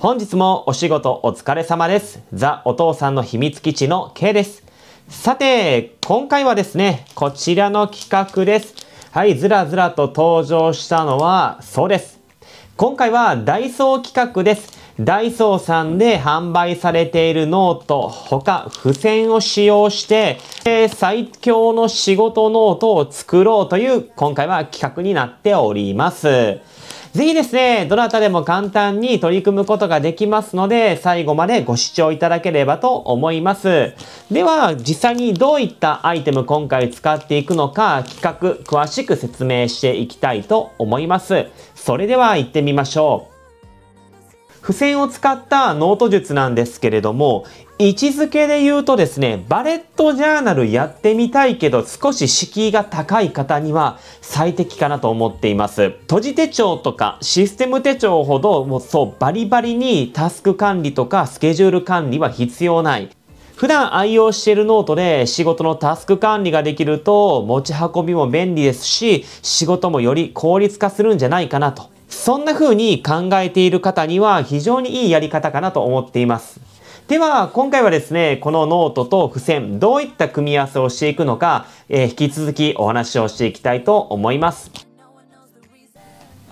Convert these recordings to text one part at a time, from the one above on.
本日もお仕事お疲れ様です。ザ・お父さんの秘密基地の K です。さて、今回はですね、こちらの企画です。はい、ずらずらと登場したのは、そうです。今回はダイソー企画です。ダイソーさんで販売されているノート、他付箋を使用して、えー、最強の仕事ノートを作ろうという今回は企画になっております。ぜひですね、どなたでも簡単に取り組むことができますので、最後までご視聴いただければと思います。では、実際にどういったアイテム今回使っていくのか、企画詳しく説明していきたいと思います。それでは行ってみましょう。付箋を使ったノート術なんですけれども、位置づけで言うとですね、バレットジャーナルやってみたいけど少し敷居が高い方には最適かなと思っています。閉じ手帳とかシステム手帳ほどもうそうバリバリにタスク管理とかスケジュール管理は必要ない。普段愛用しているノートで仕事のタスク管理ができると持ち運びも便利ですし仕事もより効率化するんじゃないかなとそんな風に考えている方には非常にいいやり方かなと思っています。では、今回はですね、このノートと付箋、どういった組み合わせをしていくのか、えー、引き続きお話をしていきたいと思います。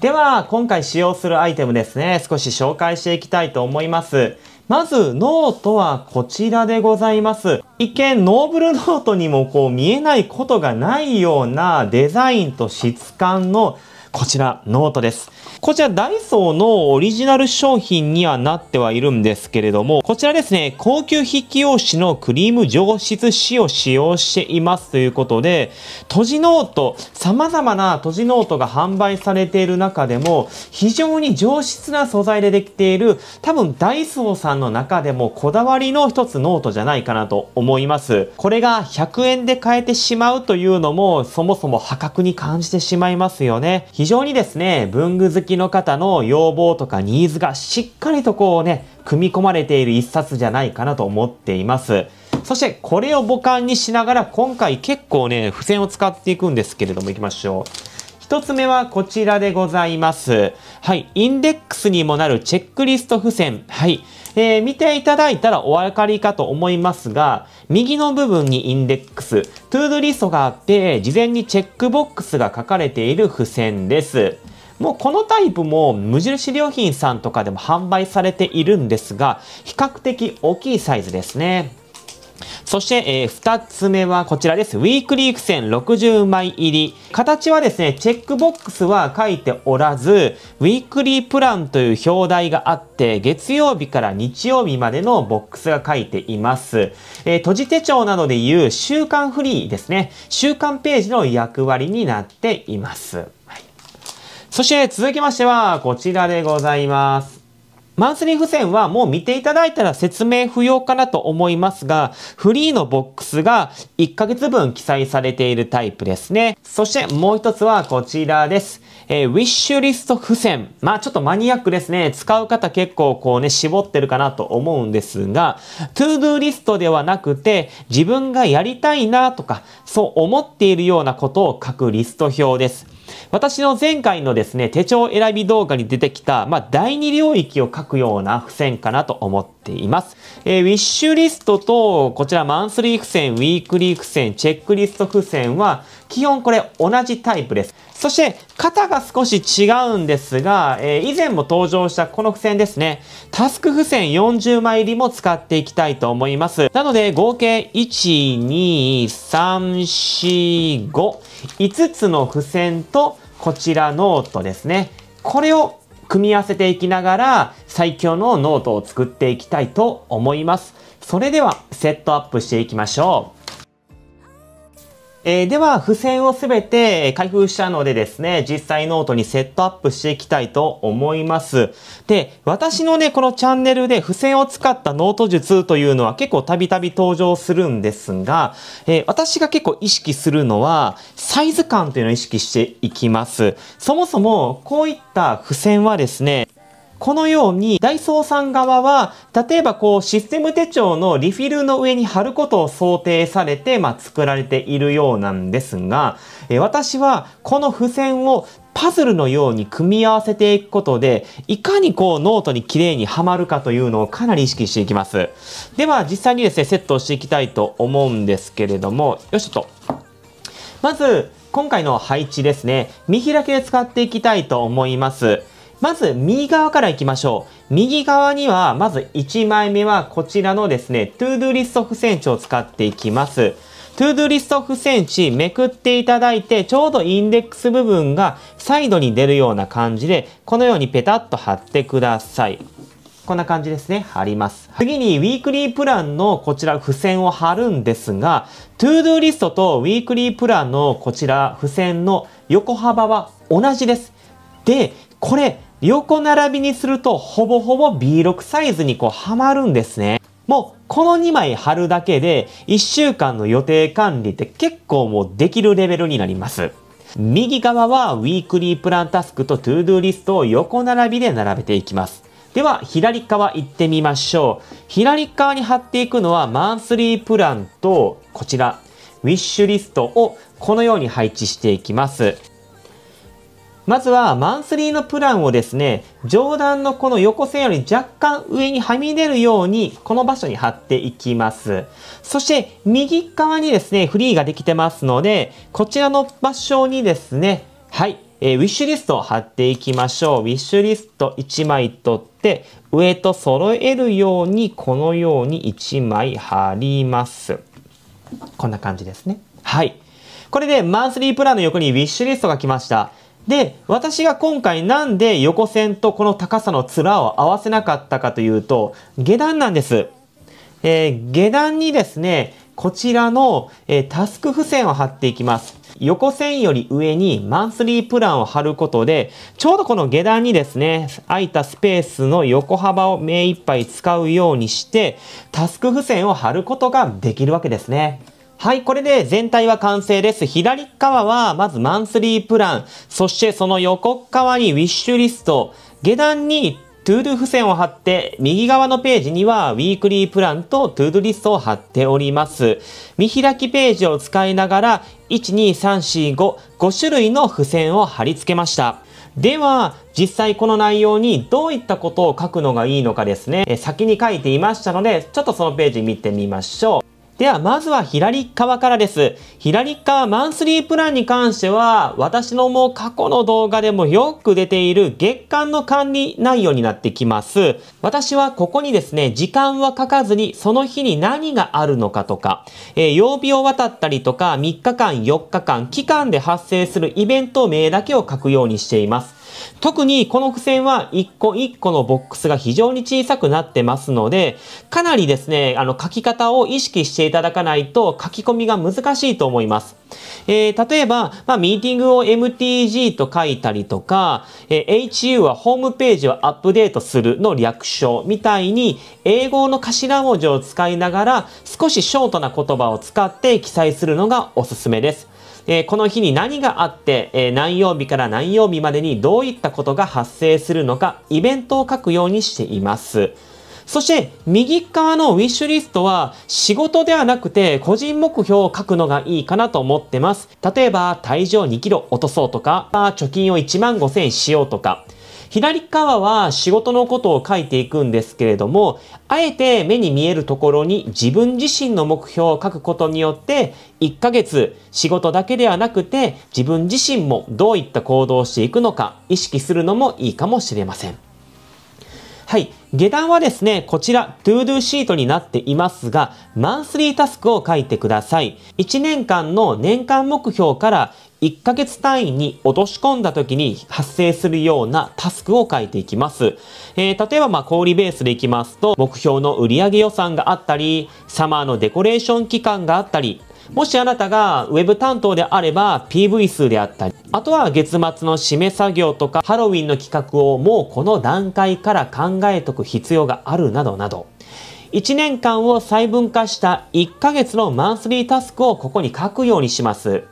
では、今回使用するアイテムですね、少し紹介していきたいと思います。まず、ノートはこちらでございます。一見、ノーブルノートにもこう見えないことがないようなデザインと質感のこちらノートです。こちらダイソーのオリジナル商品にはなってはいるんですけれども、こちらですね、高級筆記用紙のクリーム上質紙を使用していますということで、閉じノート、様々な閉じノートが販売されている中でも、非常に上質な素材でできている、多分ダイソーさんの中でもこだわりの一つノートじゃないかなと思います。これが100円で買えてしまうというのも、そもそも破格に感じてしまいますよね。非常にですね、文具好きの方の要望とかニーズがしっかりとこうね、組み込まれている一冊じゃないかなと思っています。そしてこれを母艦にしながら今回結構ね、付箋を使っていくんですけれども行きましょう。一つ目はこちらでございます。はい。インデックスにもなるチェックリスト付箋。はい。えー、見ていただいたらお分かりかと思いますが、右の部分にインデックス、トゥードリストがあって、事前にチェックボックスが書かれている付箋です。もうこのタイプも無印良品さんとかでも販売されているんですが、比較的大きいサイズですね。そして、えー、2つ目はこちらです。ウィークリー苦戦60枚入り。形はですね、チェックボックスは書いておらず、ウィークリープランという表題があって、月曜日から日曜日までのボックスが書いています。えー、閉じ手帳などでいう週刊フリーですね。週刊ページの役割になっています。はい、そして続きましては、こちらでございます。マンスリー付箋はもう見ていただいたら説明不要かなと思いますが、フリーのボックスが1ヶ月分記載されているタイプですね。そしてもう一つはこちらです。えー、ウィッシュリスト付箋。まあちょっとマニアックですね。使う方結構こうね、絞ってるかなと思うんですが、トゥードゥーリストではなくて、自分がやりたいなとか、そう思っているようなことを書くリスト表です。私の前回のですね、手帳選び動画に出てきた、まあ、第2領域を書くような付箋かなと思っています。えー、ウィッシュリストと、こちらマンスリー付箋、ウィークリー付箋、チェックリスト付箋は、基本これ同じタイプです。そして、型が少し違うんですが、えー、以前も登場したこの付箋ですね。タスク付箋40枚入りも使っていきたいと思います。なので、合計1、2、3、4、5、5つの付箋と、こちらノートですね。これを組み合わせていきながら、最強のノートを作っていきたいと思います。それでは、セットアップしていきましょう。えー、では、付箋をすべて開封したのでですね、実際ノートにセットアップしていきたいと思います。で、私のね、このチャンネルで付箋を使ったノート術というのは結構たびたび登場するんですが、えー、私が結構意識するのは、サイズ感というのを意識していきます。そもそも、こういった付箋はですね、このように、ダイソーさん側は、例えばこう、システム手帳のリフィルの上に貼ることを想定されて、まあ、作られているようなんですが、え私は、この付箋をパズルのように組み合わせていくことで、いかにこうノートに綺麗にはまるかというのをかなり意識していきます。では実際にですね、セットをしていきたいと思うんですけれども、よしょと。まず、今回の配置ですね、見開きで使っていきたいと思います。まず右側から行きましょう。右側には、まず1枚目はこちらのですね、トゥードゥリスト付箋値を使っていきます。トゥードゥリスト付箋値めくっていただいて、ちょうどインデックス部分がサイドに出るような感じで、このようにペタッと貼ってください。こんな感じですね。貼ります。次に、ウィークリープランのこちら付箋を貼るんですが、トゥードゥリストとウィークリープランのこちら付箋の横幅は同じです。で、これ、横並びにするとほぼほぼ B6 サイズにこうはまるんですね。もうこの2枚貼るだけで1週間の予定管理って結構もうできるレベルになります。右側はウィークリープランタスクとトゥードゥリストを横並びで並べていきます。では左側行ってみましょう。左側に貼っていくのはマンスリープランとこちらウィッシュリストをこのように配置していきます。まずはマンスリーのプランをですね、上段のこの横線より若干上にはみ出るように、この場所に貼っていきます。そして、右側にですね、フリーができてますので、こちらの場所にですね、はい、えー、ウィッシュリストを貼っていきましょう。ウィッシュリスト1枚取って、上と揃えるように、このように1枚貼ります。こんな感じですね。はい。これでマンスリープランの横にウィッシュリストが来ました。で、私が今回なんで横線とこの高さの面を合わせなかったかというと、下段なんです。えー、下段にですね、こちらの、えー、タスク付箋を貼っていきます。横線より上にマンスリープランを貼ることで、ちょうどこの下段にですね、空いたスペースの横幅を目いっぱい使うようにして、タスク付箋を貼ることができるわけですね。はい、これで全体は完成です。左側は、まずマンスリープラン、そしてその横側にウィッシュリスト、下段にトゥードゥ付箋を貼って、右側のページにはウィークリープランとトゥードゥリストを貼っております。見開きページを使いながら、12345、5種類の付箋を貼り付けました。では、実際この内容にどういったことを書くのがいいのかですね、先に書いていましたので、ちょっとそのページ見てみましょう。では、まずは左側からです。左側マンスリープランに関しては、私のもう過去の動画でもよく出ている月間の管理内容になってきます。私はここにですね、時間は書かずに、その日に何があるのかとか、えー、曜日を渡ったりとか、3日間、4日間、期間で発生するイベント名だけを書くようにしています。特にこの付箋は一個一個のボックスが非常に小さくなってますので、かなりですね、あの書き方を意識していただかないと書き込みが難しいと思います。えー、例えば、まあ、ミーティングを MTG と書いたりとか、えー、HU はホームページをアップデートするの略称みたいに、英語の頭文字を使いながら、少しショートな言葉を使って記載するのがおすすめです。えー、この日に何があって、えー、何曜日から何曜日までにどういったことが発生するのか、イベントを書くようにしています。そして、右側のウィッシュリストは、仕事ではなくて、個人目標を書くのがいいかなと思ってます。例えば、体重を2キロ落とそうとか、貯金を1万5千しようとか、左側は仕事のことを書いていくんですけれども、あえて目に見えるところに自分自身の目標を書くことによって、1ヶ月仕事だけではなくて、自分自身もどういった行動をしていくのか意識するのもいいかもしれません。はい。下段はですね、こちら、トゥードゥーシートになっていますが、マンスリータスクを書いてください。1年間の年間目標から1ヶ月単位に落とし込んだ時に発生するようなタスクを書いていきます。えー、例えば、まあ、小売ベースでいきますと、目標の売上予算があったり、サマーのデコレーション期間があったり、もしあなたがウェブ担当であれば PV 数であったり、あとは月末の締め作業とかハロウィンの企画をもうこの段階から考えとく必要があるなどなど、1年間を細分化した1ヶ月のマンスリータスクをここに書くようにします。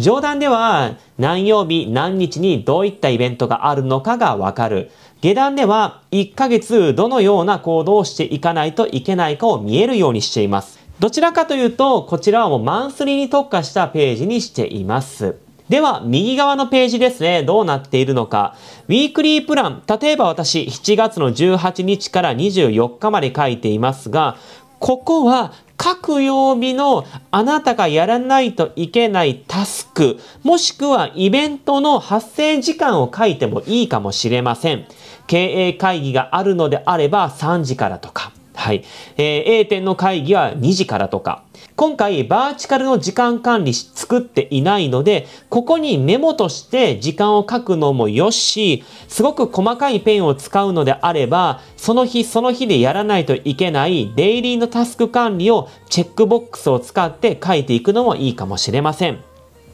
上段では何曜日何日にどういったイベントがあるのかがわかる。下段では1ヶ月どのような行動をしていかないといけないかを見えるようにしています。どちらかというと、こちらはもうマンスリーに特化したページにしています。では、右側のページですね。どうなっているのか。ウィークリープラン。例えば私、7月の18日から24日まで書いていますが、ここは各曜日のあなたがやらないといけないタスク、もしくはイベントの発生時間を書いてもいいかもしれません。経営会議があるのであれば3時からとか、はい。えー、A 点の会議は2時からとか、今回バーチカルの時間管理作っていないので、ここにメモとして時間を書くのもよし、すごく細かいペンを使うのであれば、その日その日でやらないといけないデイリーのタスク管理をチェックボックスを使って書いていくのもいいかもしれません。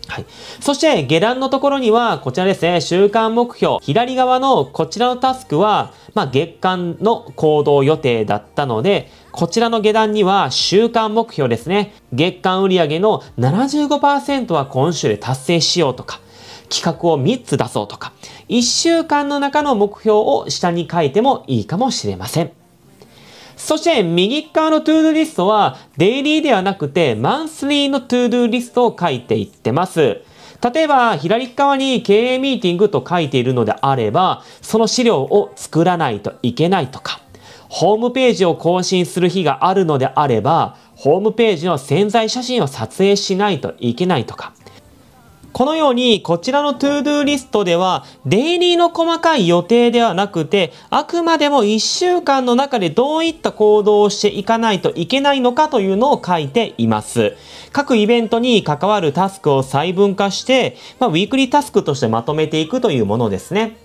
はい。そして、下段のところには、こちらですね、週間目標。左側のこちらのタスクは、まあ、月間の行動予定だったので、こちらの下段には、週間目標ですね。月間売上の75%は今週で達成しようとか、企画を3つ出そうとか、1週間の中の目標を下に書いてもいいかもしれません。そして右側のトゥードゥリストはデイリーではなくてマンスリーのトゥードゥリストを書いていってます。例えば、左側に経営ミーティングと書いているのであれば、その資料を作らないといけないとか、ホームページを更新する日があるのであれば、ホームページの潜在写真を撮影しないといけないとか、このようにこちらの todo リストではデイリーの細かい予定ではなくてあくまでも1週間の中でどういった行動をしていかないといけないのかというのを書いています。各イベントに関わるタスクを細分化して、まあ、ウィークリータスクとしてまとめていくというものですね。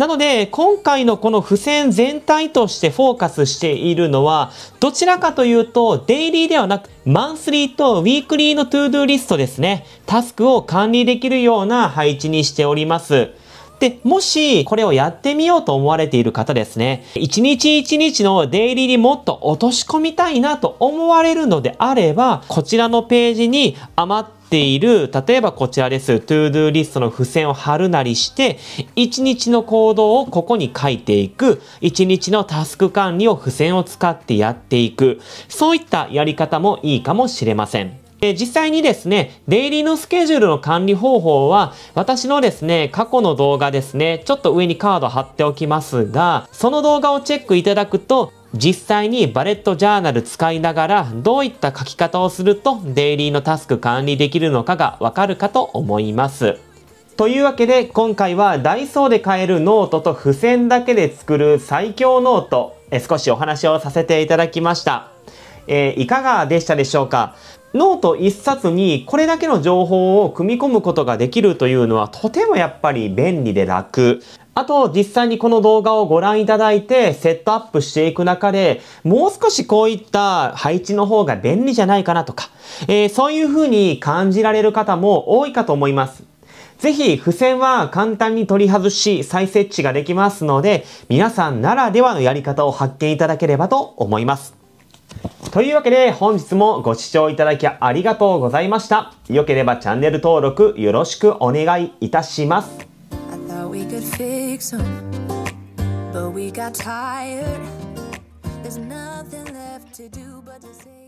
なので、今回のこの付箋全体としてフォーカスしているのは、どちらかというと、デイリーではなく、マンスリーとウィークリーのトゥードゥーリストですね。タスクを管理できるような配置にしております。で、もしこれをやってみようと思われている方ですね、一日一日のデイリーにもっと落とし込みたいなと思われるのであれば、こちらのページに余ってている、例えばこちらです。to do リストの付箋を貼るなりして、1日の行動をここに書いていく、1日のタスク管理を付箋を使ってやっていく、そういったやり方もいいかもしれません。実際にですね、デイリーのスケジュールの管理方法は、私のですね、過去の動画ですね、ちょっと上にカード貼っておきますが、その動画をチェックいただくと、実際にバレットジャーナル使いながらどういった書き方をするとデイリーのタスク管理できるのかがわかるかと思います。というわけで今回はダイソーで買えるノートと付箋だけで作る最強ノートえ少しお話をさせていただきました。えー、いかがでしたでしょうかノート1冊にこれだけの情報を組み込むことができるというのはとてもやっぱり便利で楽。あと実際にこの動画をご覧いただいてセットアップしていく中でもう少しこういった配置の方が便利じゃないかなとか、えー、そういうふうに感じられる方も多いかと思います。ぜひ付箋は簡単に取り外し再設置ができますので皆さんならではのやり方を発見いただければと思います。というわけで本日もご視聴いただきありがとうございました。良ければチャンネル登録よろしくお願いいたします。But we got tired. There's nothing left to do but to say.